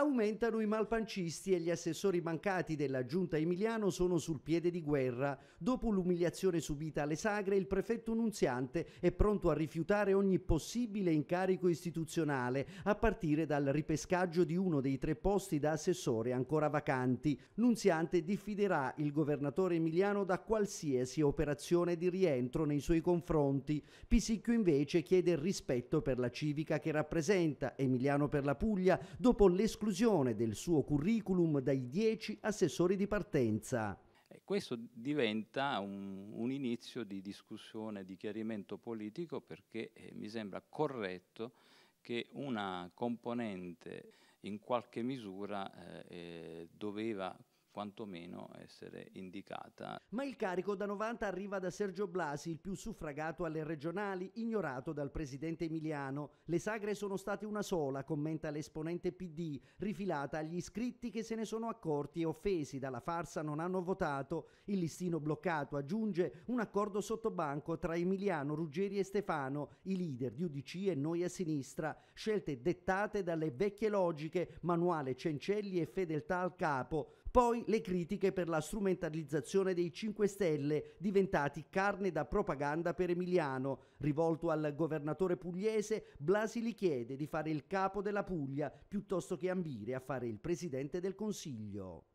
Aumentano i malpancisti e gli assessori mancati della giunta Emiliano sono sul piede di guerra. Dopo l'umiliazione subita alle sagre, il prefetto Nunziante è pronto a rifiutare ogni possibile incarico istituzionale, a partire dal ripescaggio di uno dei tre posti da assessore ancora vacanti. Nunziante diffiderà il governatore Emiliano da qualsiasi operazione di rientro nei suoi confronti. Pisicchio invece chiede rispetto per la civica che rappresenta, Emiliano per la Puglia, dopo l'esclusione esclusione del suo curriculum dai dieci assessori di partenza. Questo diventa un, un inizio di discussione, di chiarimento politico perché eh, mi sembra corretto che una componente in qualche misura eh, eh doveva quantomeno essere indicata. Ma il carico da 90 arriva da Sergio Blasi, il più suffragato alle regionali, ignorato dal presidente Emiliano. Le sagre sono state una sola, commenta l'esponente PD, rifilata agli iscritti che se ne sono accorti e offesi dalla farsa non hanno votato. Il listino bloccato aggiunge un accordo sottobanco tra Emiliano, Ruggeri e Stefano, i leader di UDC e noi a sinistra, scelte dettate dalle vecchie logiche, manuale Cencelli e fedeltà al capo. Poi le critiche per la strumentalizzazione dei 5 Stelle, diventati carne da propaganda per Emiliano. Rivolto al governatore pugliese, Blasi gli chiede di fare il capo della Puglia piuttosto che ambire a fare il presidente del Consiglio.